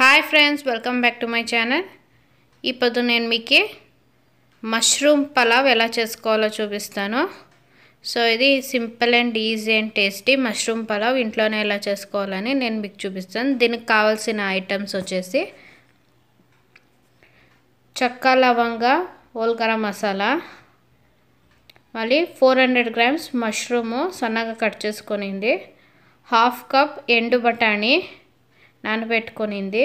hi friends welcome back to my channel ఇప్పుడు నేను మీకు మష్రూమ్ పలావ్ ఎలా చేసుకోవాలో చూపిస్తాను సో ఇది simple and easy and tasty mushroom pulao ఇంట్లోనే ఎలా చేసుకోవాలని నేను మీకు చూపిస్తాను దీనికి కావాల్సిన ఐటమ్స్ వచ్చేసి చక్క లవంగా ఓల్కర మసాలా మళ్ళీ ఫోర్ హండ్రెడ్ గ్రామ్స్ మష్రూము సన్నగా కట్ చేసుకునింది హాఫ్ కప్ ఎండు బఠానీ నానబెట్టుకునింది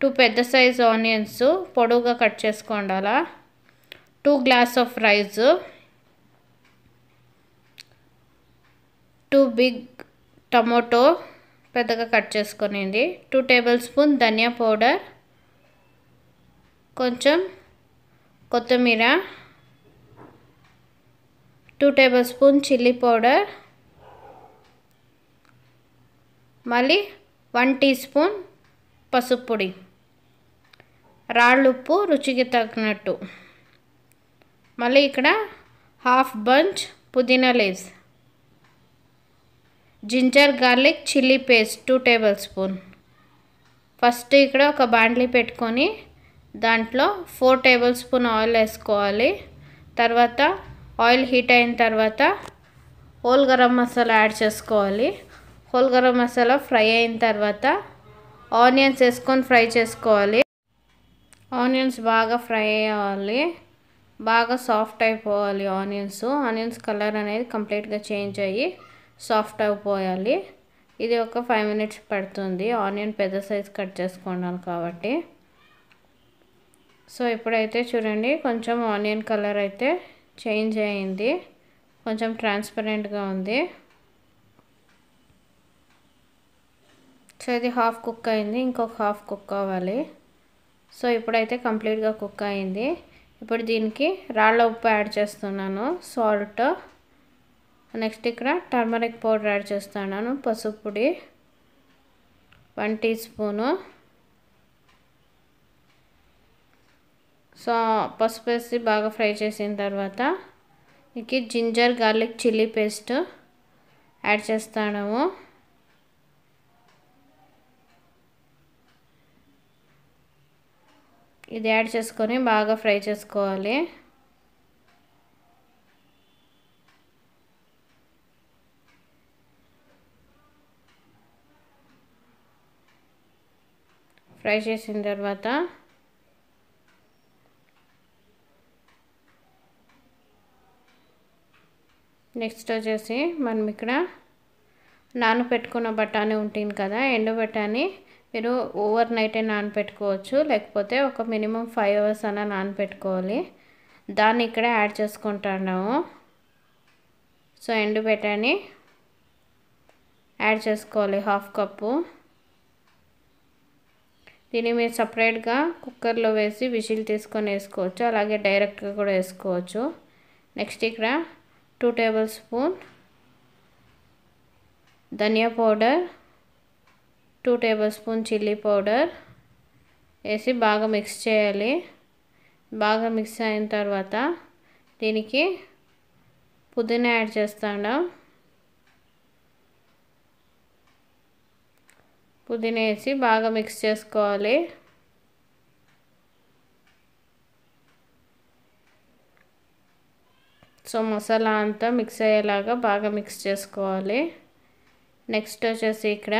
టూ పెద్ద సైజు ఆనియన్స్ పొడవుగా కట్ చేసుకోండాలా two glass of rice two big tomato పెద్దగా కట్ చేసుకునింది two tablespoon dhania powder కొంచెం కొత్తిమీర two tablespoon chilli powder మళ్ళీ వన్ టీ స్పూన్ పసుపు పొడి రాళ్ళుప్పు రుచికి తగినట్టు మళ్ళీ ఇక్కడ half bunch pudina leaves ginger garlic chilli paste two tablespoon first ఇక్కడ ఒక బాండ్లీ పెట్టుకొని దాంట్లో ఫోర్ టేబుల్ స్పూన్ ఆయిల్ వేసుకోవాలి తర్వాత ఆయిల్ హీట్ అయిన తర్వాత హోల్ గరం మసాలా యాడ్ చేసుకోవాలి హోల్ గరం మసాలా ఫ్రై అయిన తర్వాత ఆనియన్స్ వేసుకొని ఫ్రై చేసుకోవాలి ఆనియన్స్ బాగా ఫ్రై అయ్యాలి బాగా సాఫ్ట్ అయిపోవాలి ఆనియన్స్ ఆనియన్స్ కలర్ అనేది కంప్లీట్గా చేంజ్ అయ్యి సాఫ్ట్ అయిపోయాలి ఇది ఒక ఫైవ్ మినిట్స్ పడుతుంది ఆనియన్ పెద్ద సైజ్ కట్ చేసుకున్నాను కాబట్టి సో ఇప్పుడైతే చూడండి కొంచెం ఆనియన్ కలర్ అయితే చేంజ్ అయింది కొంచెం ట్రాన్స్పరెంట్గా ఉంది సో ఇది హాఫ్ కుక్ అయింది ఇంకొక హాఫ్ కుక్ అవ్వాలి సో ఇప్పుడైతే కంప్లీట్గా కుక్ అయింది ఇప్పుడు దీనికి రాళ్ళ ఉప్పు యాడ్ చేస్తున్నాను సాల్ట్ నెక్స్ట్ ఇక్కడ టర్మరిక్ పౌడర్ యాడ్ చేస్తున్నాను పసుపు పొడి వన్ టీ స్పూను సో పసుపు వేసి బాగా ఫ్రై చేసిన తర్వాత ఇక ginger garlic chilli paste add చేస్తాము ఇది యాడ్ చేసుకొని బాగా ఫ్రై చేసుకోవాలి ఫ్రై చేసిన తర్వాత నెక్స్ట్ వచ్చేసి మనం ఇక్కడ నానబెట్టుకున్న బఠానీ ఉంటుంది కదా ఎండు బఠానీ మీరు ఓవర్ నైటే నానబెట్టుకోవచ్చు లేకపోతే ఒక మినిమం ఫైవ్ అవర్స్ అన్న నానబెట్టుకోవాలి దాన్ని ఇక్కడ యాడ్ చేసుకుంటాము సో ఎండు బఠానీ యాడ్ చేసుకోవాలి హాఫ్ కప్పు దీన్ని మీరు సపరేట్గా కుక్కర్లో వేసి విజిల్ తీసుకొని వేసుకోవచ్చు అలాగే డైరెక్ట్గా కూడా వేసుకోవచ్చు నెక్స్ట్ ఇక్కడ two tablespoon dhania powder two tablespoon chilli powder వేసి బాగా మిక్స్ చేయాలి బాగా మిక్స్ అయిన తర్వాత దీనికి పుదీనా యాడ్ చేస్తాను పుదీనా వేసి బాగా మిక్స్ చేసుకోవాలి సో మసాలా అంతా మిక్స్ అయ్యేలాగా బాగా మిక్స్ చేసుకోవాలి నెక్స్ట్ వచ్చేసి ఇక్కడ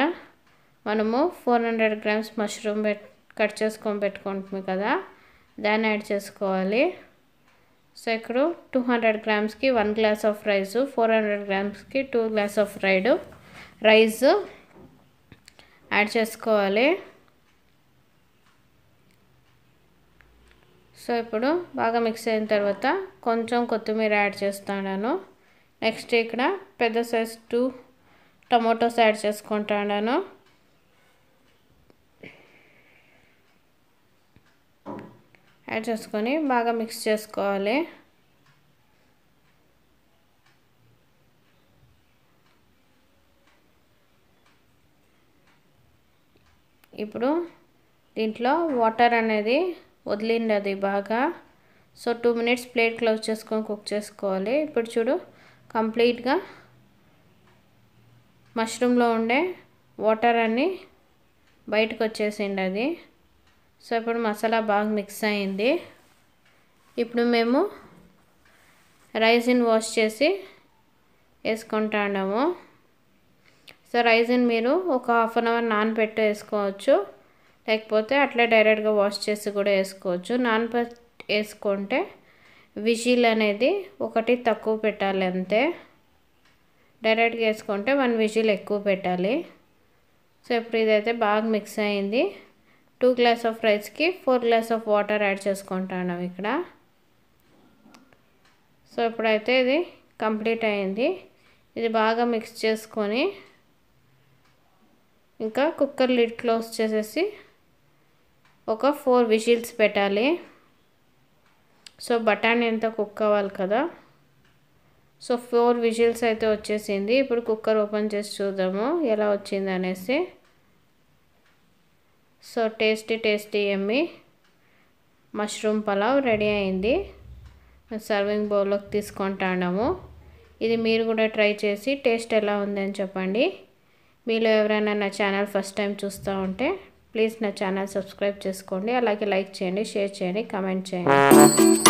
మనము four hundred grams mushroom cut చేసుకొని పెట్టుకుంటుంది కదా దాన్ని యాడ్ చేసుకోవాలి సో ఇక్కడ టూ హండ్రెడ్ గ్రామ్స్కి one glass of rice four hundred గ్రామ్స్కి two glass of ride rice add చేసుకోవాలి సో ఇప్పుడు బాగా మిక్స్ అయిన తర్వాత కొంచెం కొత్తిమీర యాడ్ చేస్తున్నాను నెక్స్ట్ ఇక్కడ పెద్ద సైజ్ టూ టమాటోస్ యాడ్ చేసుకుంటాను యాడ్ చేసుకొని బాగా మిక్స్ చేసుకోవాలి ఇప్పుడు దీంట్లో వాటర్ అనేది వదిలింది అది బాగా so two minutes plate close చేసుకొని కుక్ చేసుకోవాలి ఇప్పుడు చూడు కంప్లీట్గా మష్రూమ్లో ఉండే వాటర్ అని బయటకు వచ్చేసిండి అది సో ఇప్పుడు మసాలా బాగా మిక్స్ అయింది ఇప్పుడు మేము రైజిన్ వాష్ చేసి వేసుకుంటాము సో రైజిన్ మీరు ఒక హాఫ్ అన్ అవర్ నానబెట్టి వేసుకోవచ్చు లేకపోతే అట్లా డైరెక్ట్గా వాష్ చేసి కూడా వేసుకోవచ్చు నాన్ వేసుకుంటే విజిల్ అనేది ఒకటి తక్కువ పెట్టాలి అంతే డైరెక్ట్గా వేసుకుంటే వన్ విజిల్ ఎక్కువ పెట్టాలి సో ఇప్పుడు ఇదైతే బాగా మిక్స్ అయింది టూ గ్లాస్ ఆఫ్ రైస్కి four glass of water add చేసుకుంటాను ఇక్కడ సో ఇప్పుడైతే ఇది కంప్లీట్ అయింది ఇది బాగా మిక్స్ చేసుకొని ఇంకా కుక్కర్ లిడ్ క్లోజ్ చేసేసి ఒక ఫోర్ విజిల్స్ పెట్టాలి సో బఠానీ అంతా కుక్ అవ్వాలి కదా సో ఫోర్ విజిల్స్ అయితే వచ్చేసింది ఇప్పుడు కుక్కర్ ఓపెన్ చేసి చూద్దాము ఎలా వచ్చింది అనేసి so tasty tasty yummy mushroom pulao ready అయింది సర్వింగ్ బౌల్లోకి తీసుకుంటాము ఇది మీరు కూడా ట్రై చేసి టేస్ట్ ఎలా ఉంది అని చెప్పండి మీలో ఎవరైనా నా ఛానల్ ఫస్ట్ టైం చూస్తూ ఉంటే ప్లీజ్ నా ఛానల్ సబ్స్క్రైబ్ చేసుకోండి అలాగే లైక్ చేయండి షేర్ చేయండి కామెంట్ చేయండి